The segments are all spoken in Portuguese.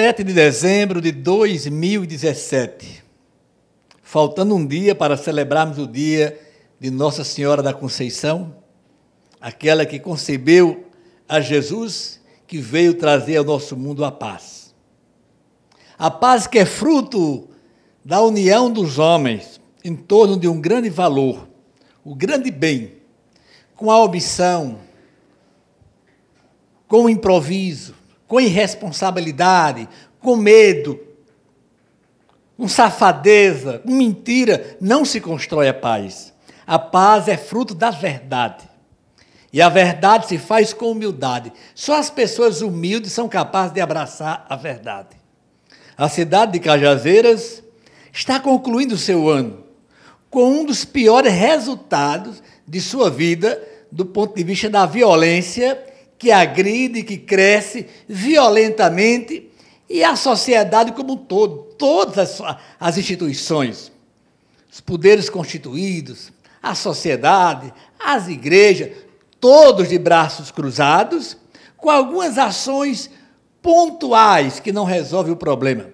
7 de dezembro de 2017, faltando um dia para celebrarmos o dia de Nossa Senhora da Conceição, aquela que concebeu a Jesus, que veio trazer ao nosso mundo a paz. A paz que é fruto da união dos homens em torno de um grande valor, o grande bem, com a omissão, com o improviso, com irresponsabilidade, com medo, com safadeza, com mentira, não se constrói a paz. A paz é fruto da verdade. E a verdade se faz com humildade. Só as pessoas humildes são capazes de abraçar a verdade. A cidade de Cajazeiras está concluindo seu ano com um dos piores resultados de sua vida do ponto de vista da violência que agride, que cresce violentamente, e a sociedade como um todo, todas as, as instituições, os poderes constituídos, a sociedade, as igrejas, todos de braços cruzados, com algumas ações pontuais que não resolvem o problema.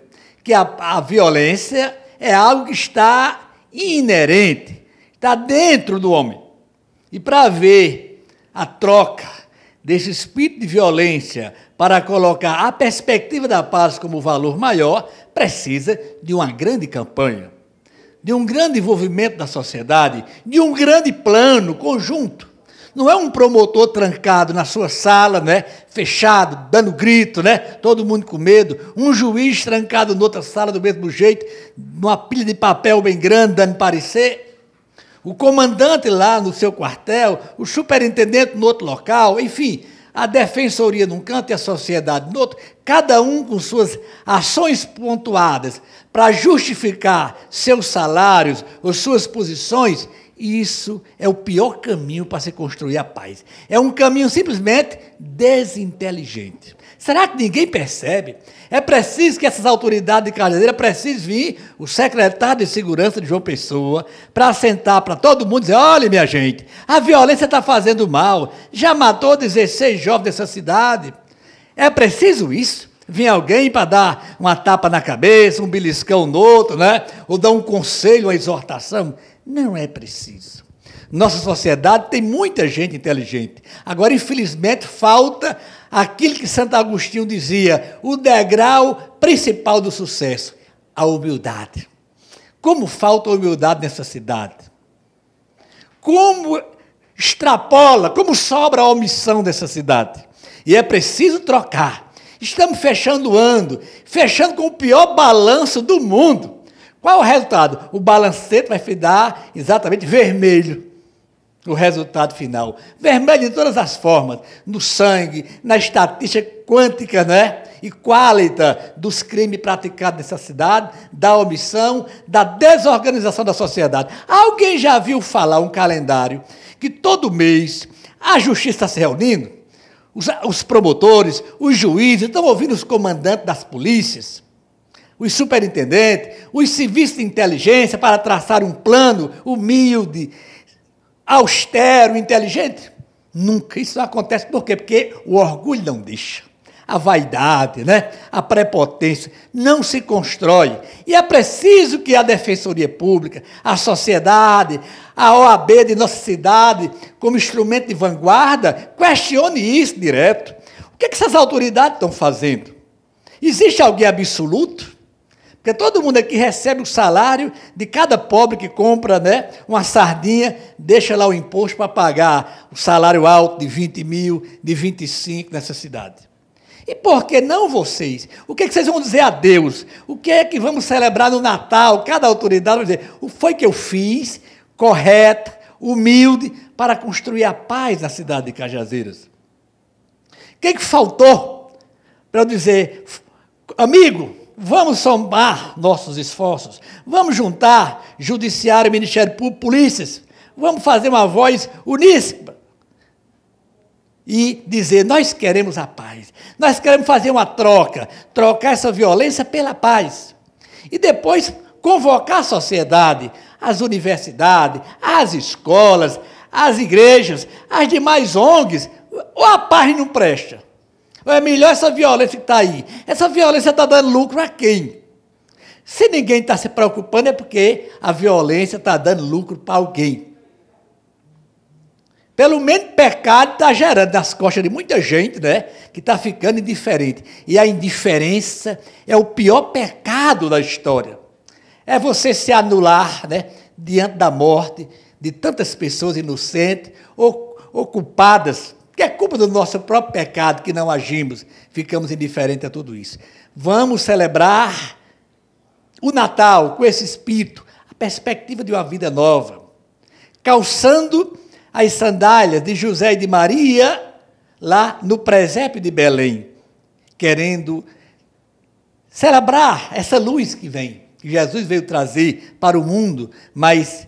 Que a, a violência é algo que está inerente, está dentro do homem. E para ver a troca, desse espírito de violência para colocar a perspectiva da paz como valor maior, precisa de uma grande campanha, de um grande envolvimento da sociedade, de um grande plano conjunto. Não é um promotor trancado na sua sala, né? Fechado, dando grito, né? Todo mundo com medo. Um juiz trancado noutra sala do mesmo jeito, numa pilha de papel bem grande, dando parecer o comandante lá no seu quartel, o superintendente no outro local, enfim, a defensoria num canto e a sociedade no outro, cada um com suas ações pontuadas para justificar seus salários ou suas posições isso é o pior caminho para se construir a paz. É um caminho simplesmente desinteligente. Será que ninguém percebe? É preciso que essas autoridades de Cajazeira precisem vir, o secretário de Segurança de João Pessoa, para sentar para todo mundo e dizer: olha, minha gente, a violência está fazendo mal, já matou 16 jovens dessa cidade. É preciso isso? Vem alguém para dar uma tapa na cabeça, um beliscão no outro, né? Ou dar um conselho, uma exortação? Não é preciso. Nossa sociedade tem muita gente inteligente. Agora, infelizmente, falta aquilo que Santo Agostinho dizia: o degrau principal do sucesso, a humildade. Como falta humildade nessa cidade? Como extrapola, como sobra a omissão dessa cidade? E é preciso trocar. Estamos fechando o ano, fechando com o pior balanço do mundo. Qual o resultado? O balancete vai dar exatamente vermelho. O resultado final. Vermelho de todas as formas, no sangue, na estatística quântica, né? E qualita dos crimes praticados nessa cidade, da omissão, da desorganização da sociedade. Alguém já viu falar um calendário que todo mês a justiça tá se reunindo? Os, os promotores, os juízes, estão ouvindo os comandantes das polícias? os superintendentes, os serviços de inteligência para traçar um plano humilde, austero, inteligente? Nunca. Isso não acontece por quê? Porque o orgulho não deixa. A vaidade, né? a prepotência não se constrói. E é preciso que a Defensoria Pública, a sociedade, a OAB de nossa cidade, como instrumento de vanguarda, questione isso direto. O que, é que essas autoridades estão fazendo? Existe alguém absoluto? Porque todo mundo aqui recebe o salário de cada pobre que compra né, uma sardinha, deixa lá o imposto para pagar o salário alto de 20 mil, de 25 nessa cidade. E por que não vocês? O que, é que vocês vão dizer a Deus? O que é que vamos celebrar no Natal? Cada autoridade vai dizer: o foi que eu fiz, correta, humilde, para construir a paz na cidade de Cajazeiras? O que, é que faltou para eu dizer, amigo? Vamos somar nossos esforços. Vamos juntar judiciário, ministério público, polícias. Vamos fazer uma voz uníssima e dizer: nós queremos a paz. Nós queremos fazer uma troca, trocar essa violência pela paz. E depois convocar a sociedade, as universidades, as escolas, as igrejas, as demais ONGs. Ou a paz não presta. É melhor essa violência que está aí. Essa violência está dando lucro a quem? Se ninguém está se preocupando, é porque a violência está dando lucro para alguém. Pelo menos pecado está gerando nas costas de muita gente, né? Que está ficando indiferente. E a indiferença é o pior pecado da história. É você se anular, né? Diante da morte de tantas pessoas inocentes ou, ou culpadas porque é culpa do nosso próprio pecado que não agimos, ficamos indiferentes a tudo isso. Vamos celebrar o Natal com esse espírito, a perspectiva de uma vida nova, calçando as sandálias de José e de Maria lá no presépio de Belém, querendo celebrar essa luz que vem, que Jesus veio trazer para o mundo, mas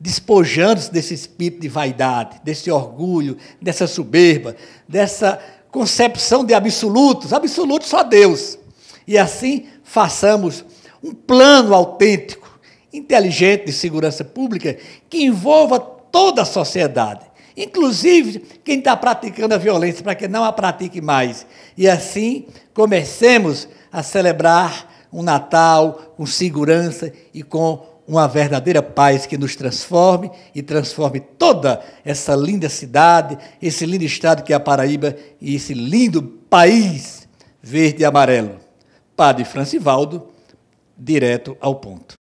despojando-se desse espírito de vaidade, desse orgulho, dessa soberba, dessa concepção de absolutos, absolutos só Deus. E assim façamos um plano autêntico, inteligente de segurança pública que envolva toda a sociedade, inclusive quem está praticando a violência, para que não a pratique mais. E assim comecemos a celebrar um Natal com segurança e com uma verdadeira paz que nos transforme e transforme toda essa linda cidade, esse lindo estado que é a Paraíba e esse lindo país verde e amarelo. Padre Francivaldo, direto ao ponto.